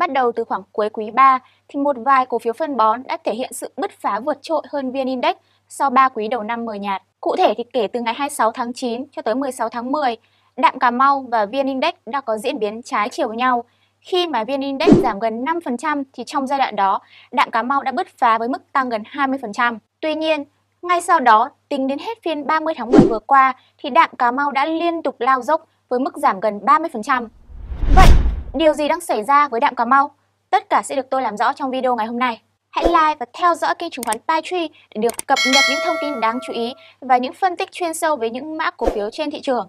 Bắt đầu từ khoảng cuối quý 3 thì một vài cổ phiếu phân bón đã thể hiện sự bứt phá vượt trội hơn VN Index sau 3 quý đầu năm mờ nhạt. Cụ thể thì kể từ ngày 26 tháng 9 cho tới 16 tháng 10, Đạm Cà Mau và VN Index đã có diễn biến trái chiều nhau. Khi mà VN Index giảm gần 5% thì trong giai đoạn đó, Đạm Cà Mau đã bứt phá với mức tăng gần 20%. Tuy nhiên, ngay sau đó, tính đến hết phiên 30 tháng 10 vừa qua thì Đạm Cà Mau đã liên tục lao dốc với mức giảm gần 30%. Điều gì đang xảy ra với đạm Cà Mau? Tất cả sẽ được tôi làm rõ trong video ngày hôm nay. Hãy like và theo dõi kênh chứng khoán Patri để được cập nhật những thông tin đáng chú ý và những phân tích chuyên sâu về những mã cổ phiếu trên thị trường.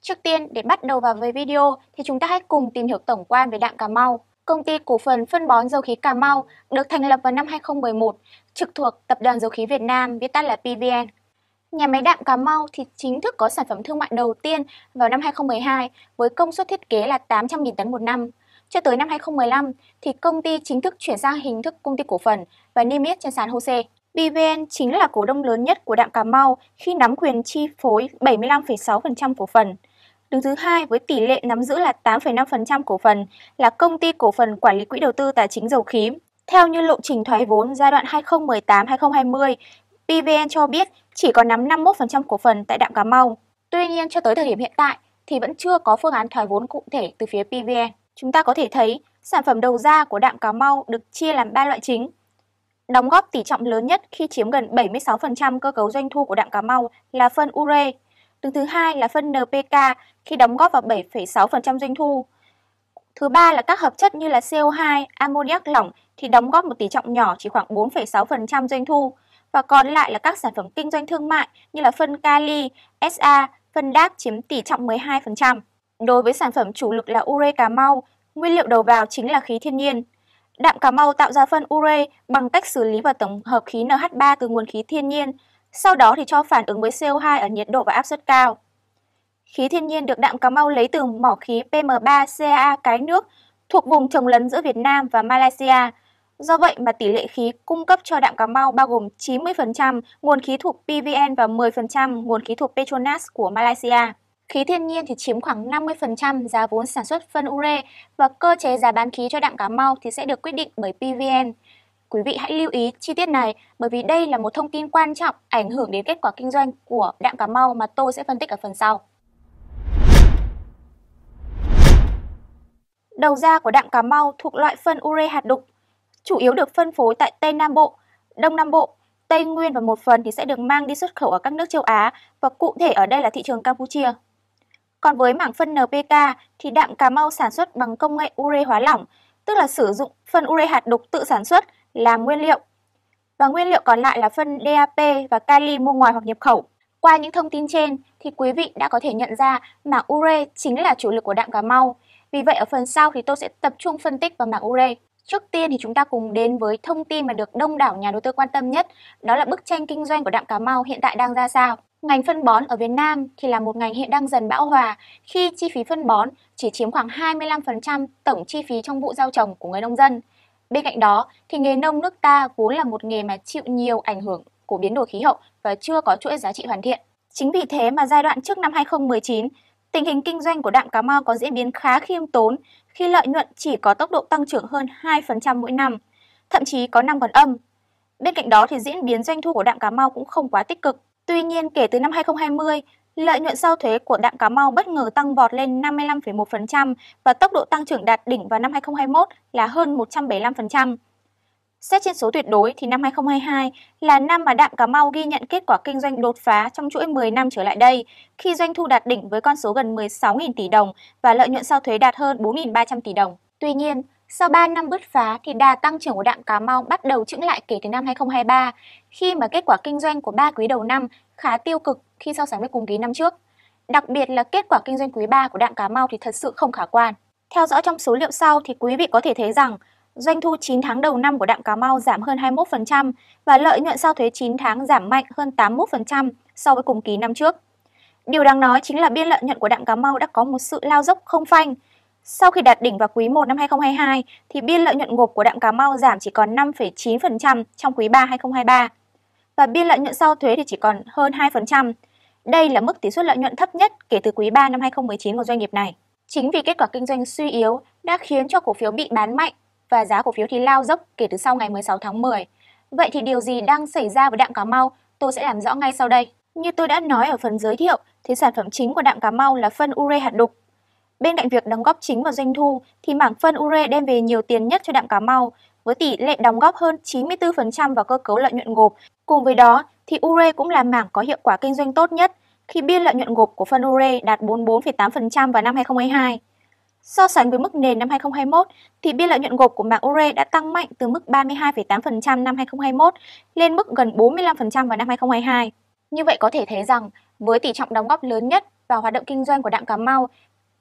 Trước tiên, để bắt đầu vào với video thì chúng ta hãy cùng tìm hiểu tổng quan về đạm Cà Mau. Công ty cổ phần phân bón dầu khí Cà Mau được thành lập vào năm 2011, trực thuộc Tập đoàn Dầu khí Việt Nam, viết tắt là PVN. Nhà máy đạm Cà Mau thì chính thức có sản phẩm thương mại đầu tiên vào năm 2012 với công suất thiết kế là 800.000 tấn một năm. Cho tới năm 2015 thì công ty chính thức chuyển sang hình thức công ty cổ phần và niêm yết trên sàn HOSE. PVN chính là cổ đông lớn nhất của Đạm Cà Mau khi nắm quyền chi phối 75,6% cổ phần. Đứng thứ hai với tỷ lệ nắm giữ là 8,5% cổ phần là công ty cổ phần quản lý quỹ đầu tư tài chính dầu khí. Theo như lộ trình thoái vốn giai đoạn 2018-2020, PVN cho biết chỉ còn nắm 51% cổ phần tại Đạm Cà Mau. Tuy nhiên, cho tới thời điểm hiện tại thì vẫn chưa có phương án thoái vốn cụ thể từ phía PVN. Chúng ta có thể thấy sản phẩm đầu ra của Đạm Cà Mau được chia làm 3 loại chính. Đóng góp tỷ trọng lớn nhất khi chiếm gần 76% cơ cấu doanh thu của Đạm Cà Mau là phân ure, Đứng thứ hai là phân NPK khi đóng góp vào 7,6% doanh thu. Thứ ba là các hợp chất như là CO2, amoniac lỏng thì đóng góp một tỷ trọng nhỏ chỉ khoảng 4,6% doanh thu và còn lại là các sản phẩm kinh doanh thương mại như là phân kali, SA, phân đáp chiếm tỷ trọng 12%. Đối với sản phẩm chủ lực là ure Cà Mau, nguyên liệu đầu vào chính là khí thiên nhiên. Đạm Cà Mau tạo ra phân ure bằng cách xử lý và tổng hợp khí NH3 từ nguồn khí thiên nhiên, sau đó thì cho phản ứng với CO2 ở nhiệt độ và áp suất cao. Khí thiên nhiên được Đạm Cà Mau lấy từ mỏ khí PM3CA Cái Nước thuộc vùng trồng lấn giữa Việt Nam và Malaysia. Do vậy mà tỷ lệ khí cung cấp cho Đạm Cà Mau bao gồm 90% nguồn khí thuộc PVN và 10% nguồn khí thuộc Petronas của Malaysia. Khí thiên nhiên thì chiếm khoảng 50% giá vốn sản xuất phân ure và cơ chế giá bán khí cho Đạm Cà Mau thì sẽ được quyết định bởi PVN. Quý vị hãy lưu ý chi tiết này bởi vì đây là một thông tin quan trọng ảnh hưởng đến kết quả kinh doanh của Đạm Cà Mau mà tôi sẽ phân tích ở phần sau. Đầu ra của đạm Cà Mau thuộc loại phân ure hạt đục, chủ yếu được phân phối tại Tây Nam Bộ, Đông Nam Bộ, Tây Nguyên và một phần thì sẽ được mang đi xuất khẩu ở các nước châu Á và cụ thể ở đây là thị trường Campuchia. Còn với mảng phân NPK thì đạm Cà Mau sản xuất bằng công nghệ ure hóa lỏng, tức là sử dụng phân ure hạt đục tự sản xuất làm nguyên liệu và nguyên liệu còn lại là phân DAP và kali mua ngoài hoặc nhập khẩu. Qua những thông tin trên thì quý vị đã có thể nhận ra mảng ure chính là chủ lực của đạm Cà Mau. Vì vậy ở phần sau thì tôi sẽ tập trung phân tích vào mảng ure. Trước tiên thì chúng ta cùng đến với thông tin mà được đông đảo nhà đầu tư quan tâm nhất, đó là bức tranh kinh doanh của đạm Cà Mau hiện tại đang ra sao. Ngành phân bón ở Việt Nam thì là một ngành hiện đang dần bão hòa khi chi phí phân bón chỉ chiếm khoảng 25% tổng chi phí trong vụ gieo trồng của người nông dân. Bên cạnh đó thì nghề nông nước ta vốn là một nghề mà chịu nhiều ảnh hưởng của biến đổi khí hậu và chưa có chuỗi giá trị hoàn thiện. Chính vì thế mà giai đoạn trước năm 2019, tình hình kinh doanh của đạm Cà Mau có diễn biến khá khiêm tốn khi lợi nhuận chỉ có tốc độ tăng trưởng hơn 2% mỗi năm, thậm chí có năm còn âm. Bên cạnh đó thì diễn biến doanh thu của đạm Cà Mau cũng không quá tích cực. Tuy nhiên, kể từ năm 2020, Lợi nhuận sau thuế của đạm Cà Mau bất ngờ tăng vọt lên 55,1% và tốc độ tăng trưởng đạt đỉnh vào năm 2021 là hơn 175%. Xét trên số tuyệt đối thì năm 2022 là năm mà đạm Cà Mau ghi nhận kết quả kinh doanh đột phá trong chuỗi 10 năm trở lại đây, khi doanh thu đạt đỉnh với con số gần 16.000 tỷ đồng và lợi nhuận sau thuế đạt hơn 4.300 tỷ đồng. Tuy nhiên, sau 3 năm bứt phá thì đà tăng trưởng của đạm Cà Mau bắt đầu chững lại kể từ năm 2023, khi mà kết quả kinh doanh của 3 quý đầu năm khá tiêu cực khi so sánh với cùng kỳ năm trước. Đặc biệt là kết quả kinh doanh quý 3 của đạm Cà Mau thì thật sự không khả quan. Theo dõi trong số liệu sau thì quý vị có thể thấy rằng doanh thu 9 tháng đầu năm của đạm Cà Mau giảm hơn 21% và lợi nhuận sau thuế 9 tháng giảm mạnh hơn 81% so với cùng kỳ năm trước. Điều đáng nói chính là biên lợi nhuận của đạm Cà Mau đã có một sự lao dốc không phanh. Sau khi đạt đỉnh vào quý 1 năm 2022 thì biên lợi nhuận gộp của đạm Cà Mau giảm chỉ còn 5,9% trong quý 3 2023 và biên lợi nhuận sau thuế thì chỉ còn hơn 2%. Đây là mức tỷ suất lợi nhuận thấp nhất kể từ quý 3 năm 2019 của doanh nghiệp này. Chính vì kết quả kinh doanh suy yếu đã khiến cho cổ phiếu bị bán mạnh và giá cổ phiếu thì lao dốc kể từ sau ngày 16 tháng 10. Vậy thì điều gì đang xảy ra với Đạm Cà Mau? Tôi sẽ làm rõ ngay sau đây. Như tôi đã nói ở phần giới thiệu, thì sản phẩm chính của Đạm Cà Mau là phân ure hạt đục. Bên cạnh việc đóng góp chính vào doanh thu, thì mảng phân ure đem về nhiều tiền nhất cho Đạm Cà Mau với tỷ lệ đóng góp hơn 94% vào cơ cấu lợi nhuận gộp. Cùng với đó, thì URE cũng là mảng có hiệu quả kinh doanh tốt nhất khi biên lợi nhuận gộp của phân URE đạt 44,8% vào năm 2022. So sánh với mức nền năm 2021, thì biên lợi nhuận gộp của mảng URE đã tăng mạnh từ mức 32,8% năm 2021 lên mức gần 45% vào năm 2022. Như vậy có thể thấy rằng, với tỷ trọng đóng góp lớn nhất vào hoạt động kinh doanh của Đạm Cà Mau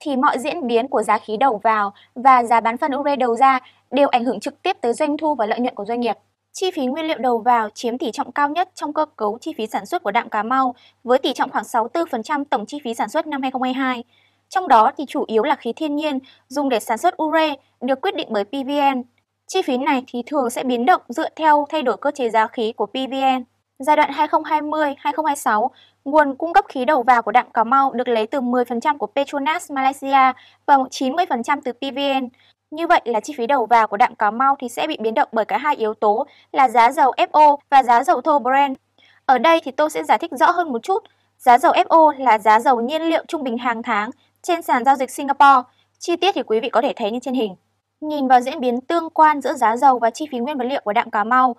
thì mọi diễn biến của giá khí đầu vào và giá bán phân ure đầu ra đều ảnh hưởng trực tiếp tới doanh thu và lợi nhuận của doanh nghiệp. Chi phí nguyên liệu đầu vào chiếm tỷ trọng cao nhất trong cơ cấu chi phí sản xuất của đạm Cà Mau với tỷ trọng khoảng 64% tổng chi phí sản xuất năm 2022. Trong đó thì chủ yếu là khí thiên nhiên dùng để sản xuất ure được quyết định bởi PVN. Chi phí này thì thường sẽ biến động dựa theo thay đổi cơ chế giá khí của PVN. Giai đoạn 2020-2026, nguồn cung cấp khí đầu vào của đạm Cà Mau được lấy từ 10% của Petronas Malaysia và 90% từ PVN. Như vậy là chi phí đầu vào của đạm Cà Mau thì sẽ bị biến động bởi cả hai yếu tố là giá dầu FO và giá dầu thô Brent. Ở đây thì tôi sẽ giải thích rõ hơn một chút. Giá dầu FO là giá dầu nhiên liệu trung bình hàng tháng trên sàn giao dịch Singapore. Chi tiết thì quý vị có thể thấy như trên hình. Nhìn vào diễn biến tương quan giữa giá dầu và chi phí nguyên vật liệu của đạm Cà Mau,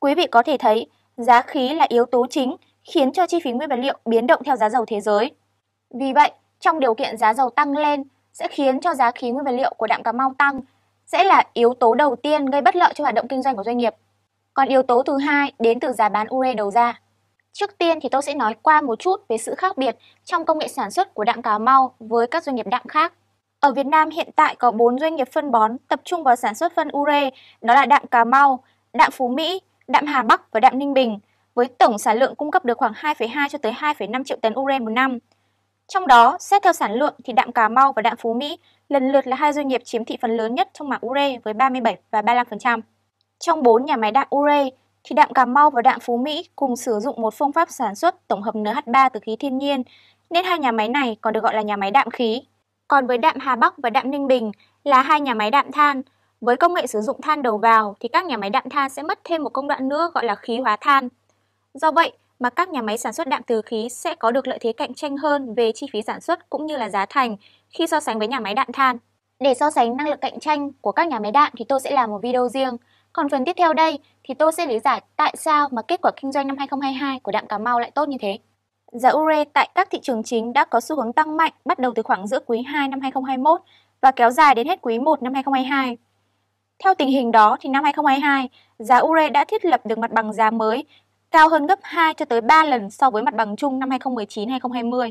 quý vị có thể thấy Giá khí là yếu tố chính khiến cho chi phí nguyên vật liệu biến động theo giá dầu thế giới. Vì vậy, trong điều kiện giá dầu tăng lên sẽ khiến cho giá khí nguyên vật liệu của đạm Cà Mau tăng, sẽ là yếu tố đầu tiên gây bất lợi cho hoạt động kinh doanh của doanh nghiệp. Còn yếu tố thứ hai đến từ giá bán ure đầu ra. Trước tiên thì tôi sẽ nói qua một chút về sự khác biệt trong công nghệ sản xuất của đạm Cà Mau với các doanh nghiệp đạm khác. Ở Việt Nam hiện tại có 4 doanh nghiệp phân bón tập trung vào sản xuất phân ure, đó là đạm Cà Mau, đạm Phú Mỹ, đạm Hà Bắc và đạm Ninh Bình với tổng sản lượng cung cấp được khoảng 2,2 cho tới 2,5 triệu tấn ure một năm. Trong đó, xét theo sản lượng thì đạm Cà Mau và đạm Phú Mỹ lần lượt là hai doanh nghiệp chiếm thị phần lớn nhất trong mảng ure với 37 và 35%. Trong 4 nhà máy đạm ure thì đạm Cà Mau và đạm Phú Mỹ cùng sử dụng một phương pháp sản xuất tổng hợp NH3 từ khí thiên nhiên, nên hai nhà máy này còn được gọi là nhà máy đạm khí. Còn với đạm Hà Bắc và đạm Ninh Bình là hai nhà máy đạm than, với công nghệ sử dụng than đầu vào thì các nhà máy đạm than sẽ mất thêm một công đoạn nữa gọi là khí hóa than. Do vậy mà các nhà máy sản xuất đạm từ khí sẽ có được lợi thế cạnh tranh hơn về chi phí sản xuất cũng như là giá thành khi so sánh với nhà máy đạm than. Để so sánh năng lực cạnh tranh của các nhà máy đạm thì tôi sẽ làm một video riêng. Còn phần tiếp theo đây thì tôi sẽ lý giải tại sao mà kết quả kinh doanh năm 2022 của đạm Cà Mau lại tốt như thế. Giá ure tại các thị trường chính đã có xu hướng tăng mạnh bắt đầu từ khoảng giữa quý 2 năm 2021 và kéo dài đến hết quý 1 năm 2022. Theo tình hình đó thì năm 2022, giá ure đã thiết lập được mặt bằng giá mới cao hơn gấp 2 cho tới 3 lần so với mặt bằng chung năm 2019-2020.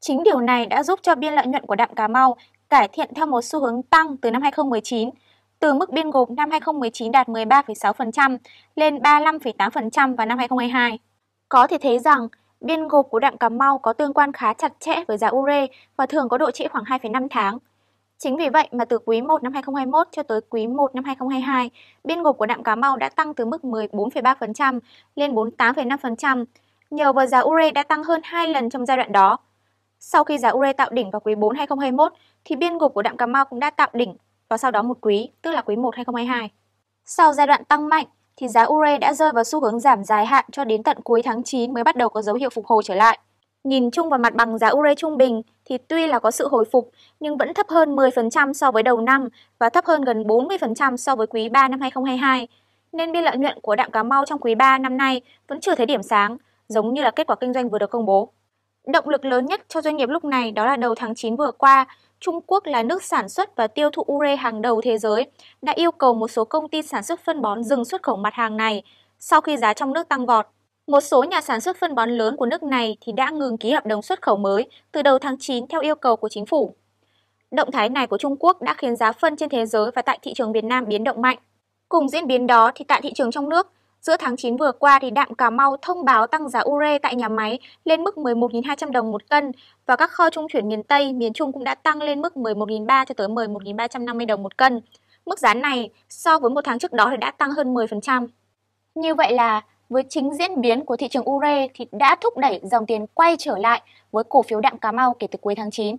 Chính điều này đã giúp cho biên lợi nhuận của đạm Cà Mau cải thiện theo một xu hướng tăng từ năm 2019, từ mức biên gộp năm 2019 đạt 13,6% lên 35,8% vào năm 2022. Có thể thấy rằng, biên gộp của đạm Cà Mau có tương quan khá chặt chẽ với giá ure và thường có độ trễ khoảng 2,5 tháng. Chính vì vậy mà từ quý 1 năm 2021 cho tới quý 1 năm 2022, biên ngục của đạm Cà Mau đã tăng từ mức 14,3% lên 48,5%, nhờ vào giá ure đã tăng hơn 2 lần trong giai đoạn đó. Sau khi giá ure tạo đỉnh vào quý 4 2021 thì biên ngục của đạm Cà Mau cũng đã tạo đỉnh và sau đó một quý, tức là quý 1 2022. Sau giai đoạn tăng mạnh thì giá ure đã rơi vào xu hướng giảm dài hạn cho đến tận cuối tháng 9 mới bắt đầu có dấu hiệu phục hồi trở lại. Nhìn chung vào mặt bằng giá ure trung bình thì tuy là có sự hồi phục nhưng vẫn thấp hơn 10% so với đầu năm và thấp hơn gần 40% so với quý 3 năm 2022. Nên biên lợi nhuận của đạm Cà Mau trong quý 3 năm nay vẫn chưa thấy điểm sáng, giống như là kết quả kinh doanh vừa được công bố. Động lực lớn nhất cho doanh nghiệp lúc này đó là đầu tháng 9 vừa qua, Trung Quốc là nước sản xuất và tiêu thụ ure hàng đầu thế giới, đã yêu cầu một số công ty sản xuất phân bón dừng xuất khẩu mặt hàng này sau khi giá trong nước tăng vọt. Một số nhà sản xuất phân bón lớn của nước này thì đã ngừng ký hợp đồng xuất khẩu mới từ đầu tháng 9 theo yêu cầu của chính phủ. Động thái này của Trung Quốc đã khiến giá phân trên thế giới và tại thị trường Việt Nam biến động mạnh. Cùng diễn biến đó thì tại thị trường trong nước, giữa tháng 9 vừa qua thì đạm Cà Mau thông báo tăng giá ure tại nhà máy lên mức 11.200 đồng một cân và các kho trung chuyển miền Tây, miền Trung cũng đã tăng lên mức 11.300 cho tới 11.350 đồng một cân. Mức giá này so với một tháng trước đó thì đã tăng hơn 10%. Như vậy là với chính diễn biến của thị trường URE thì đã thúc đẩy dòng tiền quay trở lại với cổ phiếu đạm Cà Mau kể từ cuối tháng 9.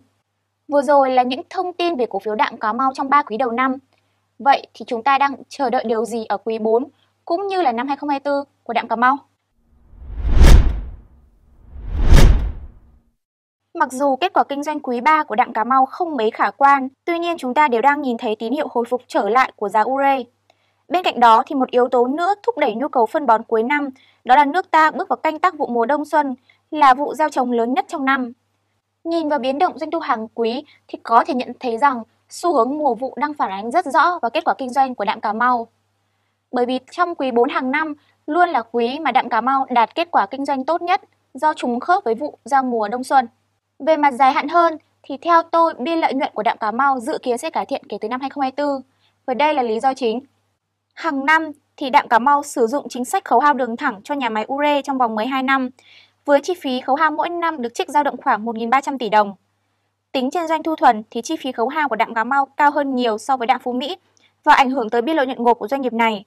Vừa rồi là những thông tin về cổ phiếu đạm Cà Mau trong 3 quý đầu năm. Vậy thì chúng ta đang chờ đợi điều gì ở quý 4 cũng như là năm 2024 của đạm Cà Mau? Mặc dù kết quả kinh doanh quý 3 của đạm Cà Mau không mấy khả quan, tuy nhiên chúng ta đều đang nhìn thấy tín hiệu hồi phục trở lại của giá URE. Bên cạnh đó thì một yếu tố nữa thúc đẩy nhu cầu phân bón cuối năm đó là nước ta bước vào canh tác vụ mùa đông xuân là vụ gieo trồng lớn nhất trong năm. Nhìn vào biến động doanh thu hàng quý thì có thể nhận thấy rằng xu hướng mùa vụ đang phản ánh rất rõ vào kết quả kinh doanh của đạm Cà Mau. Bởi vì trong quý 4 hàng năm luôn là quý mà đạm Cà Mau đạt kết quả kinh doanh tốt nhất do trùng khớp với vụ giao mùa đông xuân. Về mặt dài hạn hơn thì theo tôi biên lợi nhuận của đạm Cà Mau dự kiến sẽ cải thiện kể từ năm 2024 và đây là lý do chính Hàng năm thì Đạm Cà Mau sử dụng chính sách khấu hao đường thẳng cho nhà máy Ure trong vòng 12 năm, với chi phí khấu hao mỗi năm được trích dao động khoảng 1.300 tỷ đồng. Tính trên doanh thu thuần thì chi phí khấu hao của Đạm Cà Mau cao hơn nhiều so với Đạm Phú Mỹ và ảnh hưởng tới biên lợi nhuận gộp của doanh nghiệp này.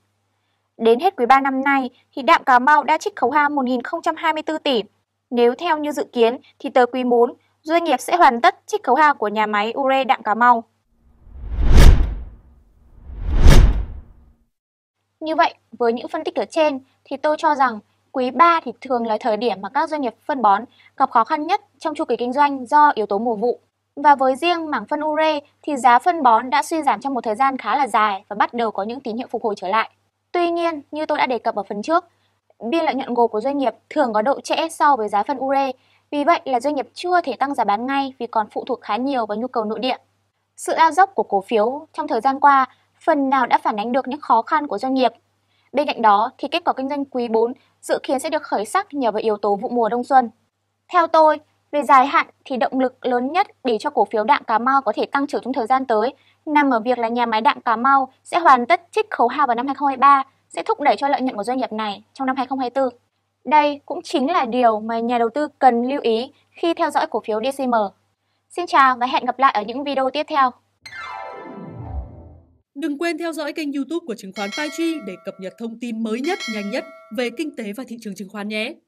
Đến hết quý 3 năm nay thì Đạm Cà Mau đã trích khấu hao 1.024 tỷ. Nếu theo như dự kiến thì tới quý 4, doanh nghiệp sẽ hoàn tất trích khấu hao của nhà máy Ure Đạm Cà Mau. Như vậy, với những phân tích ở trên thì tôi cho rằng quý 3 thì thường là thời điểm mà các doanh nghiệp phân bón gặp khó khăn nhất trong chu kỳ kinh doanh do yếu tố mùa vụ. Và với riêng mảng phân ure thì giá phân bón đã suy giảm trong một thời gian khá là dài và bắt đầu có những tín hiệu phục hồi trở lại. Tuy nhiên, như tôi đã đề cập ở phần trước, biên lợi nhuận gộp của doanh nghiệp thường có độ trễ so với giá phân ure. Vì vậy là doanh nghiệp chưa thể tăng giá bán ngay vì còn phụ thuộc khá nhiều vào nhu cầu nội địa. Sự lao dốc của cổ phiếu trong thời gian qua phần nào đã phản ánh được những khó khăn của doanh nghiệp. Bên cạnh đó thì kết quả kinh doanh quý 4 dự kiến sẽ được khởi sắc nhờ vào yếu tố vụ mùa đông xuân. Theo tôi, về dài hạn thì động lực lớn nhất để cho cổ phiếu đạm Cà Mau có thể tăng trưởng trong thời gian tới nằm ở việc là nhà máy đạm Cà Mau sẽ hoàn tất chiết khấu hao vào năm 2023 sẽ thúc đẩy cho lợi nhuận của doanh nghiệp này trong năm 2024. Đây cũng chính là điều mà nhà đầu tư cần lưu ý khi theo dõi cổ phiếu DCM. Xin chào và hẹn gặp lại ở những video tiếp theo. Đừng quên theo dõi kênh YouTube của Chứng khoán Phai để cập nhật thông tin mới nhất, nhanh nhất về kinh tế và thị trường chứng khoán nhé.